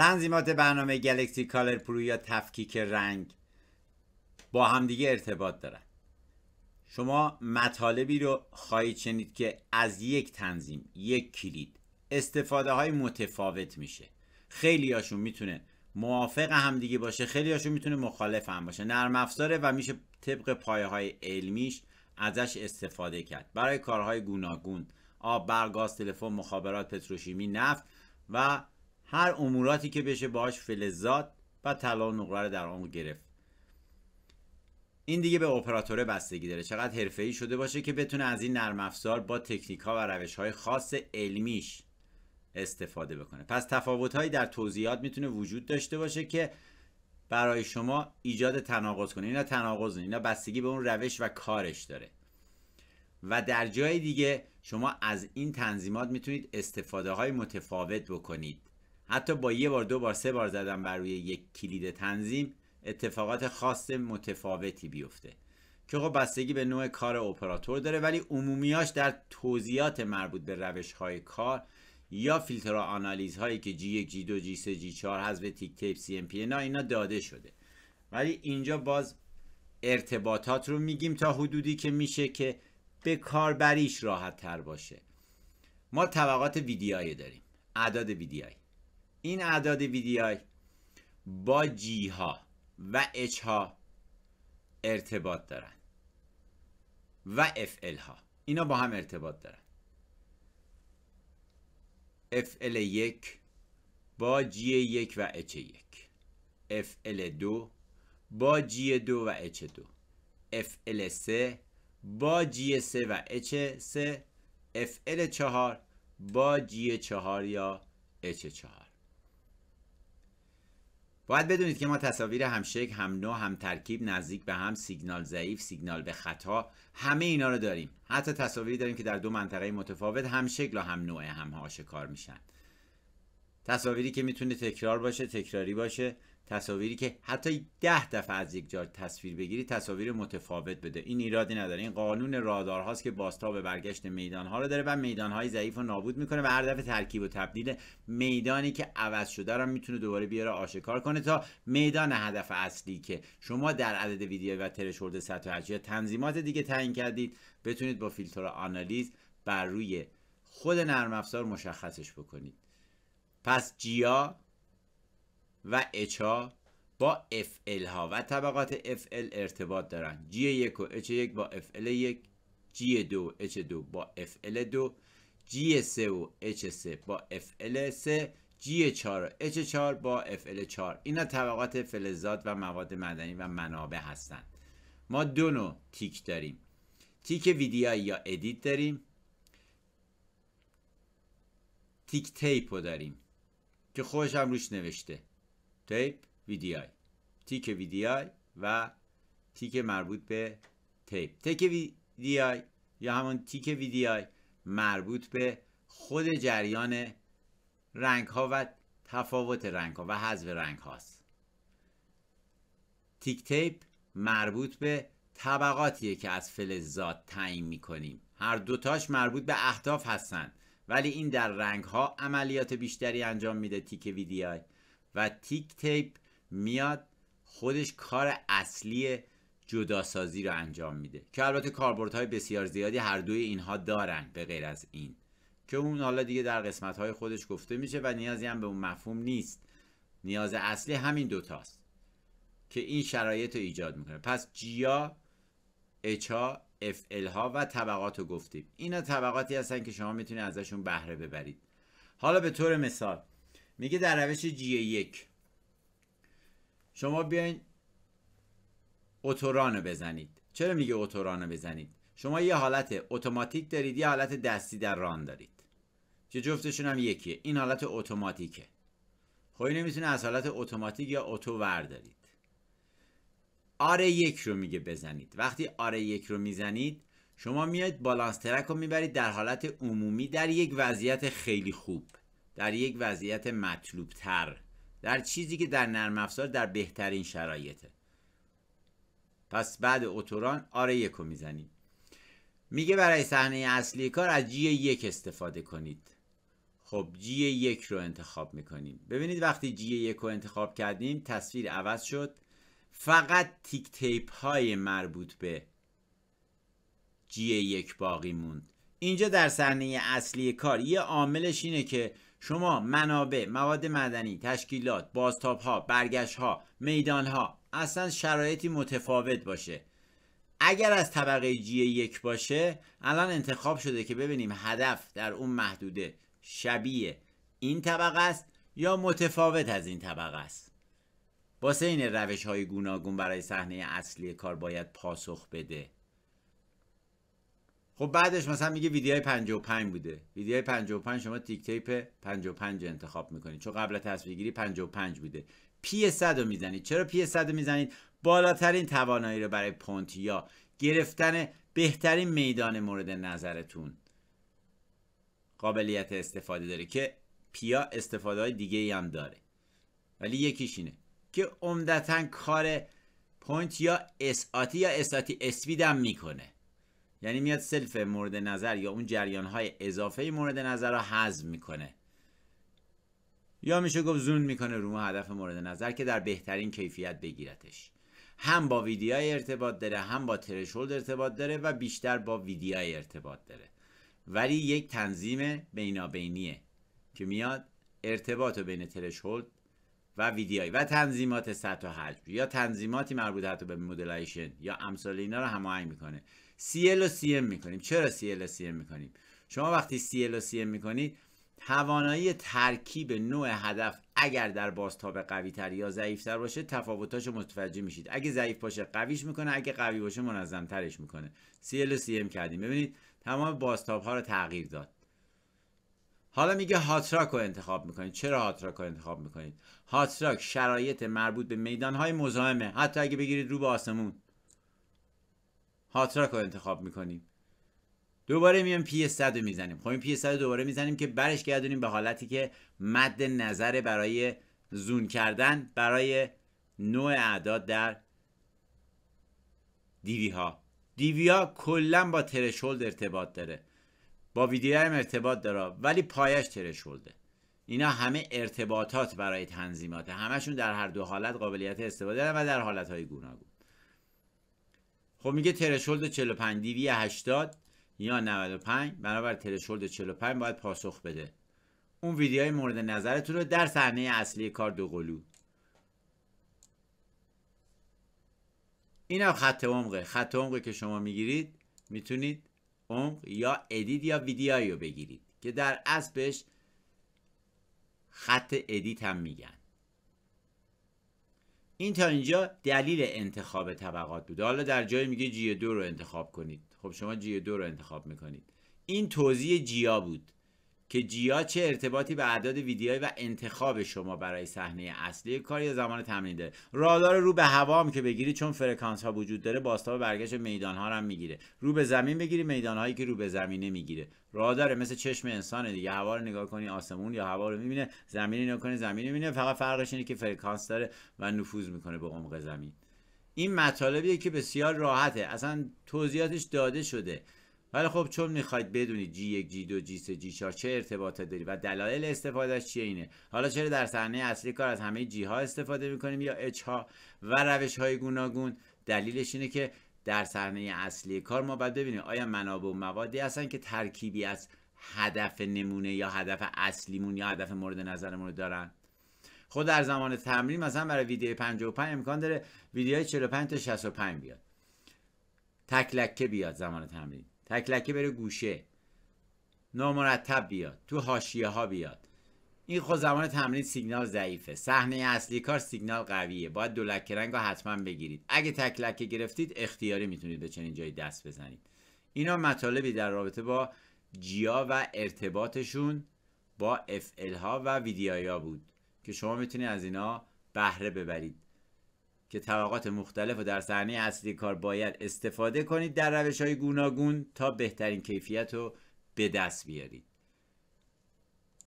تنظیمات برنامه گلکسی کالر پرو یا تفکیک رنگ با همدیگه ارتباط دارن شما مطالبی رو خواهید شنید که از یک تنظیم یک کلید استفاده های متفاوت میشه خیلی هاشون میتونه موافق همدیگه باشه خیلی هاشون میتونه مخالف هم باشه نرم افزاره و میشه طبق پایه های علمیش ازش استفاده کرد برای کارهای گوناگون آب برگاز، تلفن مخابرات پتروشیمی نفت و هر اموراتی که بشه باش فلزات و طلا و نقره رو در آن گرفت این دیگه به اپراتور بستگی داره چقدر ای شده باشه که بتونه از این نرم افزار با تکنیک ها و روش های خاص علمیش استفاده بکنه پس تفاوت هایی در توضیحات میتونه وجود داشته باشه که برای شما ایجاد تناقض کنه اینا تناقض اینا بستگی به اون روش و کارش داره و در جای دیگه شما از این تنظیمات میتونید استفاده های متفاوت بکنید حتی با یه بار دو بار سه بار زدن بر روی یک کلید تنظیم اتفاقات خاص متفاوتی بیفته که خب بستگی به نوع کار اپراتور داره ولی عمومیاش در توضیحات مربوط به روش های کار یا فیلتر آنالیز هایی که G1, G2, G3, G4 حذف تیک تیپ پی اینا اینا داده شده ولی اینجا باز ارتباطات رو میگیم تا حدودی که میشه که به کاربریش راحت تر باشه ما طبقات ویدیای داریم اعداد ویدیای این اعداد VDI با G ها و H ها ارتباط دارن و FL ها اینا با هم ارتباط دارن FL1 با G1 و H1 FL2 با G2 و H2 FL3 با G3 و H3 FL4 با G4 یا H4 باید بدونید که ما تصاویر همشکل هم نوع هم ترکیب نزدیک به هم سیگنال ضعیف سیگنال به خطا همه اینا رو داریم حتی تصاویری داریم که در دو منطقه متفاوت هم شکل و هم نوع هم آشکار میشن تصاویری که میتونه تکرار باشه تکراری باشه تصاویری که حتی ده دفعه از یک جا تصویر بگیری تصاویر متفاوت بده این ایرادی نداره این قانون هاست که به برگشت ها رو داره و های ضعیف رو نابود میکنه و هر دفعه ترکیب و تبدیل میدانی که عوض شده رو میتونه دوباره بیاره آشکار کنه تا میدان هدف اصلی که شما در عدد ویدیو و ترشورد سطح یا تنظیمات دیگه تعیین کردید بتونید با فیلتر آنالیز بر روی خود نرم افزار مشخصش بکنید پس جیا و اچ ها با اف ها و طبقات اف ارتباط دارن. جی 1 و اچ 1 با اف 1 جی 2 اچ 2 با اف 2 جی 3 و اچ 3 با اف ال 3 جی 4 اچ 4 با اف 4 اینا طبقات فلزات و مواد معدنی و منابع هستند ما دو نو تیک داریم تیک ویدیو یا ادیت داریم کلیک تیپو داریم که خودش هم روش نوشته تیپ VDI، تیک VDI و تیک مربوط به تیپ تیک VDI یا همون تیک VDI مربوط به خود جریان رنگ ها و تفاوت رنگ ها و حذف رنگ هاست تیک تیپ مربوط به طبقاتیه که از فلزات تعیین میکنیم هر دوتاش مربوط به اهداف هستند ولی این در رنگ ها عملیات بیشتری انجام میده تیک ویدیای و تیک تیپ میاد خودش کار اصلی جداسازی رو انجام میده که البته های بسیار زیادی هر دوی اینها دارن به غیر از این که اون حالا دیگه در قسمت های خودش گفته میشه و نیازی هم به اون مفهوم نیست نیاز اصلی همین دوتاست که این شرایط رو ایجاد میکنه پس جیا اچا اف ها و طبقات رو گفتیم اینا طبقاتی هستن که شما میتونید ازشون بهره ببرید حالا به طور مثال میگه در روش جی یک شما بیاین اتوران رو بزنید چرا میگه اتورانه رو بزنید شما یه حالت اتوماتیک دارید یه حالت دستی در ران دارید چه جفتشون هم یکیه این حالت اتوماتیکه خب اینو میتونه از حالت اتوماتیک یا اتو وردارید آره یک رو میگه بزنید وقتی آره یک رو میزنید شما میاید بالانس ترک رو میبرید در حالت عمومی در یک وضعیت خیلی خوب در یک وضعیت مطلوب تر در چیزی که در نرم افزار در بهترین شرایطه پس بعد اوتوران آره یکو میزنیم میگه برای صحنه اصلی کار از جی یک استفاده کنید خب جی یک رو انتخاب میکنیم ببینید وقتی جی یک رو انتخاب کردیم تصویر عوض شد فقط تیک تیپ های مربوط به جی یک باقی موند اینجا در صحنه اصلی کار یه عاملش اینه که شما منابع مواد مدنی تشکیلات بازتاب ها برگشت ها میدان ها اصلا شرایطی متفاوت باشه اگر از طبقه جی یک باشه الان انتخاب شده که ببینیم هدف در اون محدوده شبیه این طبقه است یا متفاوت از این طبقه است واسه این روش های گوناگون برای صحنه اصلی کار باید پاسخ بده خب بعدش مثلا میگه ویدیای 55 بوده ویدیای 55 شما تیک تیپ 55 انتخاب میکنید چون قبل تصویرگیری 55 بوده پی 100 رو میزنید چرا پی 100 رو میزنید بالاترین توانایی رو برای پونت یا گرفتن بهترین میدان مورد نظرتون قابلیت استفاده داره که پیا استفاده های دیگه ای هم داره ولی یکیش اینه که عمدتا کار پوینت یا اساتی یا اساتی اسپید هم میکنه یعنی میاد سلف مورد نظر یا اون جریان های اضافه مورد نظر رو حذف میکنه یا میشه گفت زون میکنه رو هدف مورد نظر که در بهترین کیفیت بگیرتش هم با ویدیای ارتباط داره هم با ترشولد ارتباط داره و بیشتر با ویدیای ارتباط داره ولی یک تنظیم بینابینیه که میاد ارتباط بین ترشولد و ویدیای و تنظیمات سطح و حجم یا تنظیماتی مربوط حتی به مدلایشن یا امثال اینا رو هماهنگ میکنه CL و CM میکنیم چرا CL و CM میکنیم شما وقتی CL و CM میکنید توانایی ترکیب نوع هدف اگر در بازتاب قوی تر یا ضعیف تر باشه تفاوتاشو متوجه میشید اگه ضعیف باشه قویش میکنه اگه قوی باشه منظم ترش میکنه CL و CM کردیم ببینید تمام بازتاب ها رو تغییر داد حالا میگه هاتراک رو انتخاب میکنید چرا هاتراک رو انتخاب میکنید هاتراک شرایط مربوط به میدان های مزاحمه حتی اگه بگیرید رو به آسمون هاتراک رو انتخاب میکنیم دوباره میام پی 100 رو میزنیم خب این پی 100 دوباره میزنیم که برش گردونیم به حالتی که مد نظر برای زون کردن برای نوع اعداد در دیوی ها دیوی ها کلا با ترشولد ارتباط داره با ویدیو هم ارتباط داره ولی پایش ترشولده اینا همه ارتباطات برای تنظیمات همشون در هر دو حالت قابلیت استفاده دارن و در حالت های گوناگون خب میگه ترشولد 45 دیوی 80 یا 95 بنابر ترشولد 45 باید پاسخ بده اون ویدیوهای مورد نظرتون رو در صحنه اصلی کار دوقلو این هم خط عمقه خط عمقه که شما میگیرید میتونید عمق یا ادیت یا ویدیوهایی رو بگیرید که در اصل خط ادیت هم میگن این تا اینجا دلیل انتخاب طبقات بوده حالا در جایی میگه جی 2 رو انتخاب کنید خب شما جی دو رو انتخاب میکنید این توضیح جیا بود که جیا چه ارتباطی به اعداد ویدیوی و انتخاب شما برای صحنه اصلی کار یا زمان تمرین داره رادار رو به هوا هم که بگیری چون فرکانس ها وجود داره باستاب برگشت میدان ها هم میگیره رو به زمین بگیری میدان هایی که رو به زمینه میگیره رادار مثل چشم انسان دیگه هوا رو نگاه کنی آسمون یا هوا رو میبینه زمین نگاه کنی زمین میبینه فقط فرقش اینه که فرکانس داره و نفوذ میکنه به عمق زمین این مطالبیه که بسیار راحته اصلا توضیحاتش داده شده ولی خب چون میخواید بدونید جی یک جی 2 جی سه جی 4 چه ارتباط داری و دلایل استفادهش چیه اینه حالا چرا در صحنه اصلی کار از همه جی ها استفاده میکنیم یا اچ ها و روش های گوناگون دلیلش اینه که در صحنه اصلی کار ما باید ببینیم آیا منابع و موادی هستن که ترکیبی از هدف نمونه یا هدف اصلیمون یا هدف مورد نظرمون رو دارن خود در زمان تمرین مثلا برای ویدیو 55 امکان داره ویدیوهای 45 تا 65 بیاد تکلکه بیاد زمان تمرین تکلکه بره گوشه نامرتب بیاد تو هاشیه ها بیاد این خود زمان تمرین سیگنال ضعیفه صحنه اصلی کار سیگنال قویه باید لکه رنگ حتما بگیرید اگه تکلکه گرفتید اختیاری میتونید به چنین جایی دست بزنید اینا مطالبی در رابطه با جیا و ارتباطشون با FL ها و ویدیویا بود که شما میتونید از اینا بهره ببرید که طبقات مختلف و در صحنه اصلی کار باید استفاده کنید در روش های گوناگون تا بهترین کیفیت رو به دست بیارید